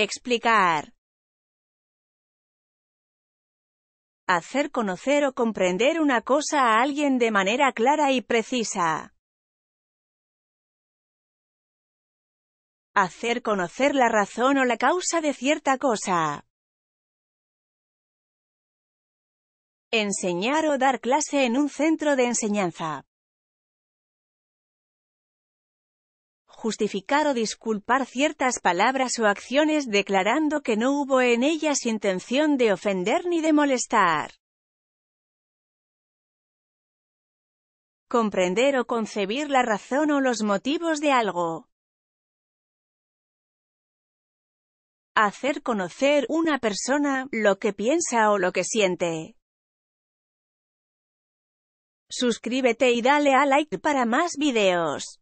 Explicar. Hacer conocer o comprender una cosa a alguien de manera clara y precisa. Hacer conocer la razón o la causa de cierta cosa. Enseñar o dar clase en un centro de enseñanza. justificar o disculpar ciertas palabras o acciones declarando que no hubo en ellas intención de ofender ni de molestar. Comprender o concebir la razón o los motivos de algo. Hacer conocer una persona lo que piensa o lo que siente. Suscríbete y dale a like para más videos.